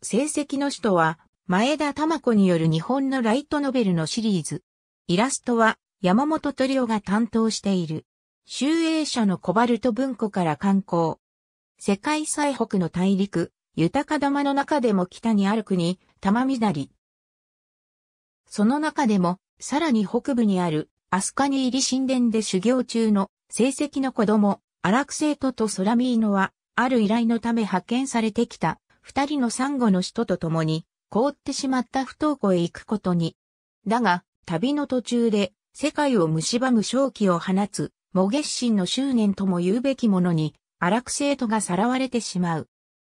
成績の首都は、前田玉子による日本のライトノベルのシリーズ。イラストは、山本鳥リが担当している。集英社のコバルト文庫から刊行。世界最北の大陸、豊か玉の中でも北にある国、玉見なり。その中でも、さらに北部にある、アスカニ入り神殿で修行中の、成績の子供、アラクセイトとソラミーノは、ある依頼のため派遣されてきた、二人のサンゴの人と共に、凍ってしまった不登校へ行くことに。だが、旅の途中で、世界を蝕む正気を放つ、模月心の執念とも言うべきものに、荒く生徒がさらわれてしまう。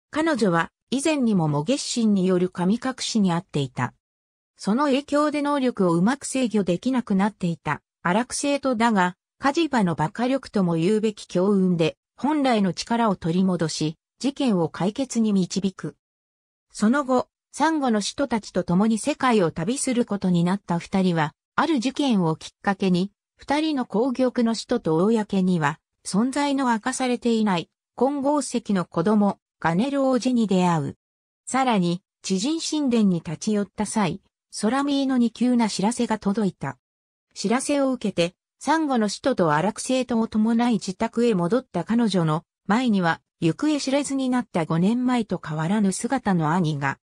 彼女は、以前にも模月心による神隠しにあっていた。その影響で能力をうまく制御できなくなっていた、荒く生徒だが、火事場の馬鹿力とも言うべき強運で、本来の力を取り戻し、事件を解決に導く。その後、サンゴの使徒たちと共に世界を旅することになった二人は、ある事件をきっかけに、二人の工業区の使徒と公には、存在の明かされていない金剛石の子供、ガネル王子に出会う。さらに、知人神殿に立ち寄った際、ソラミーノに急な知らせが届いた。知らせを受けて、サンゴの使徒とアラクセイトを伴い自宅へ戻った彼女の前には行方知れずになった5年前と変わらぬ姿の兄が、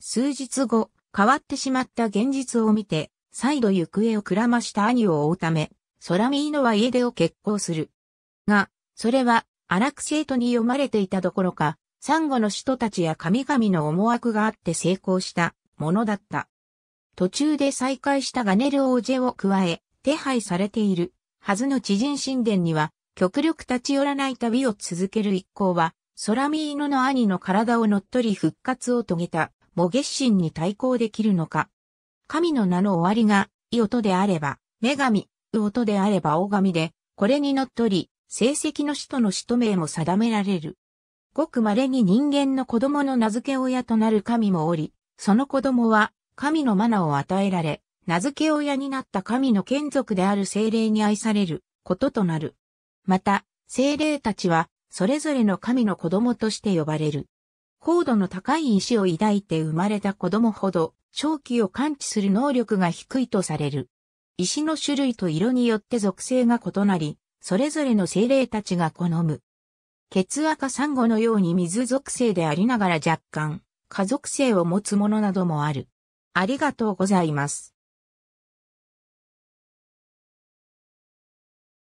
数日後、変わってしまった現実を見て、再度行方をくらました兄を追うため、ソラミーノは家出を決行する。が、それは、荒く生徒に読まれていたどころか、サンゴの人たちや神々の思惑があって成功したものだった。途中で再会したガネル・王子ジェを加え、手配されているはずの知人神殿には極力立ち寄らない旅を続ける一行は、ソラミーの兄の体を乗っ取り復活を遂げた、モゲッシンに対抗できるのか。神の名の終わりが、イオトであれば、女神、ウオトであれば大神で、これに乗っ取り、成績の使徒の使徒名も定められる。ごく稀に人間の子供の名付け親となる神もおり、その子供は神のマナを与えられ、名付け親になった神の眷属である精霊に愛されることとなる。また、精霊たちは、それぞれの神の子供として呼ばれる。高度の高い意志を抱いて生まれた子供ほど、正気を感知する能力が低いとされる。石の種類と色によって属性が異なり、それぞれの精霊たちが好む。ケツアカサンゴのように水属性でありながら若干、家族性を持つものなどもある。ありがとうございます。